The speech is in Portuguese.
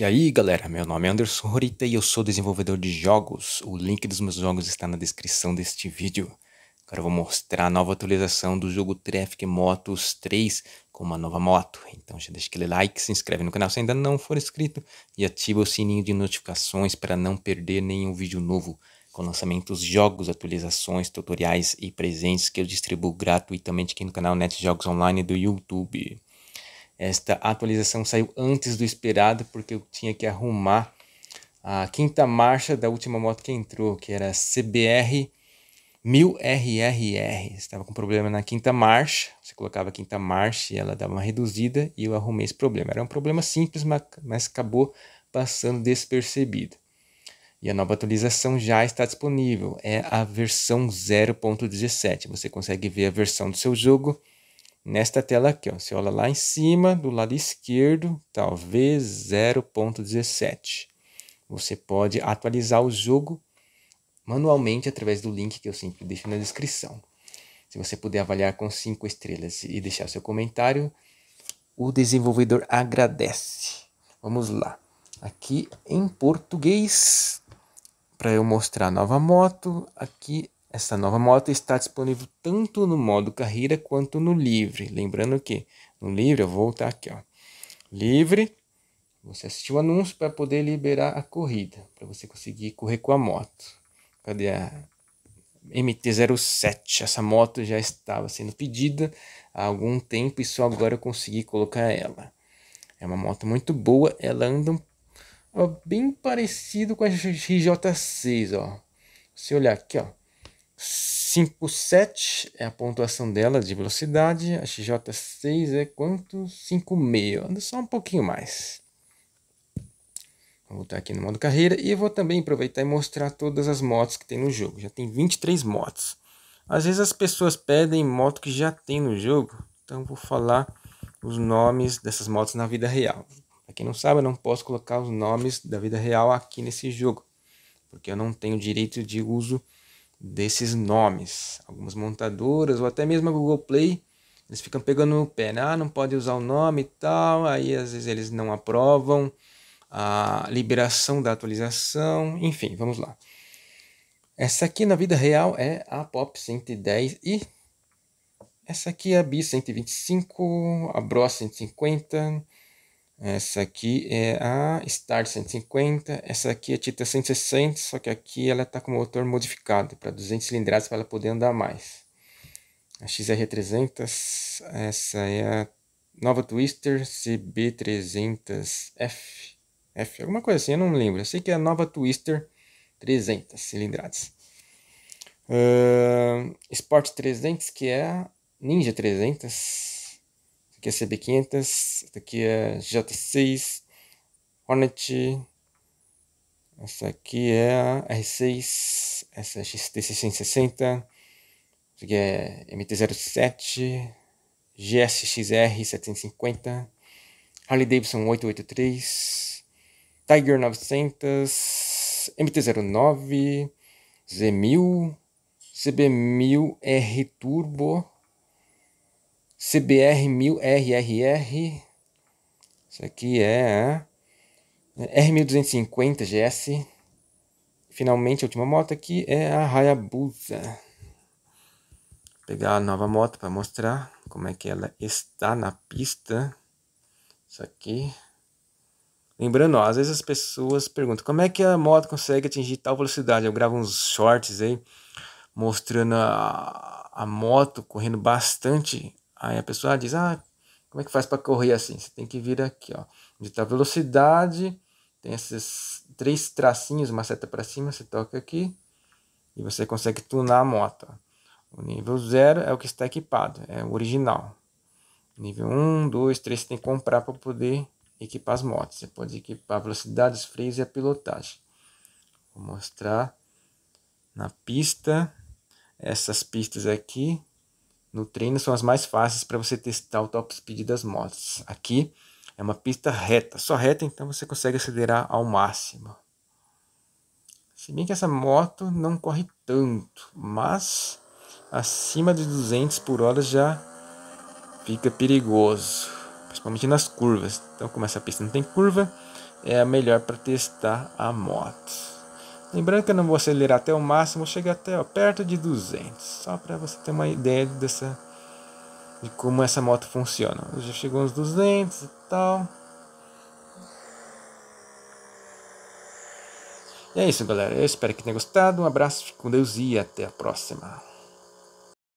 E aí galera, meu nome é Anderson Horita e eu sou desenvolvedor de jogos. O link dos meus jogos está na descrição deste vídeo. Agora eu vou mostrar a nova atualização do jogo Traffic Motos 3 com uma nova moto. Então já deixa aquele like, se inscreve no canal se ainda não for inscrito e ativa o sininho de notificações para não perder nenhum vídeo novo com lançamentos, jogos, atualizações, tutoriais e presentes que eu distribuo gratuitamente aqui no canal Net Jogos Online do YouTube. Esta atualização saiu antes do esperado porque eu tinha que arrumar a quinta marcha da última moto que entrou, que era CBR 1000RRR. Estava com problema na quinta marcha, você colocava a quinta marcha e ela dava uma reduzida e eu arrumei esse problema. Era um problema simples, mas acabou passando despercebido. E a nova atualização já está disponível, é a versão 0.17. Você consegue ver a versão do seu jogo nesta tela aqui. Ó. Você olha lá em cima, do lado esquerdo, talvez tá, 0.17. Você pode atualizar o jogo manualmente através do link que eu sempre deixo na descrição. Se você puder avaliar com 5 estrelas e deixar seu comentário, o desenvolvedor agradece. Vamos lá. Aqui em português, para eu mostrar a nova moto, aqui essa nova moto está disponível tanto no modo carreira quanto no livre. Lembrando que no livre, eu vou voltar aqui, ó. Livre, você assistiu o anúncio para poder liberar a corrida, para você conseguir correr com a moto. Cadê a MT-07? Essa moto já estava sendo pedida há algum tempo e só agora eu consegui colocar ela. É uma moto muito boa, ela anda ó, bem parecido com a RJ6, ó. Se olhar aqui, ó 5,7 é a pontuação dela de velocidade. A XJ6 é quanto? 5,5. Só um pouquinho mais. Vou voltar aqui no modo carreira e vou também aproveitar e mostrar todas as motos que tem no jogo. Já tem 23 motos. Às vezes as pessoas pedem moto que já tem no jogo. Então vou falar os nomes dessas motos na vida real. Para quem não sabe, eu não posso colocar os nomes da vida real aqui nesse jogo. Porque eu não tenho direito de uso desses nomes. Algumas montadoras ou até mesmo a Google Play, eles ficam pegando o pé, né? ah, não pode usar o nome e tal, aí às vezes eles não aprovam a liberação da atualização, enfim, vamos lá. Essa aqui na vida real é a Pop 110 e essa aqui é a B 125, a Bro 150. Essa aqui é a Star 150, essa aqui é a Tita 160, só que aqui ela está com motor modificado para 200 cilindradas para ela poder andar mais. A XR300, essa é a nova Twister CB300F, F, alguma coisa assim, eu não lembro. Eu sei que é a nova Twister 300 cilindradas. Uh, Sport 300, que é a Ninja 300, aqui é CB500, aqui é J6 Hornet, essa aqui é a R6, essa é a XT660, essa aqui é MT-07, GSXR750, Harley Davidson 883, Tiger 900, MT-09, Z1000, CB1000R Turbo, CBR1000RRR. Isso aqui é a R1250 GS. Finalmente, a última moto aqui é a Hayabusa. Vou pegar a nova moto para mostrar como é que ela está na pista. Isso aqui. Lembrando, ó, às vezes as pessoas perguntam como é que a moto consegue atingir tal velocidade. Eu gravo uns shorts aí mostrando a, a moto correndo bastante Aí a pessoa diz: ah, como é que faz para correr assim? Você tem que vir aqui, ó, onde está velocidade, tem esses três tracinhos, uma seta para cima, você toca aqui e você consegue tunar a moto. O nível 0 é o que está equipado, é o original. Nível 1, 2, 3 você tem que comprar para poder equipar as motos. Você pode equipar a velocidade, os freios e a pilotagem. Vou mostrar na pista. Essas pistas aqui no treino são as mais fáceis para você testar o top speed das motos. Aqui é uma pista reta, só reta, então você consegue acelerar ao máximo. Se bem que essa moto não corre tanto, mas acima de 200 por hora já fica perigoso, principalmente nas curvas. Então, como essa pista não tem curva, é a melhor para testar a moto. Lembrando que eu não vou acelerar até o máximo, chega até ó, perto de 200, só para você ter uma ideia dessa de como essa moto funciona. Já chegou uns 200 e tal. E é isso, galera. Eu espero que tenha gostado. Um abraço, fique com Deus e até a próxima.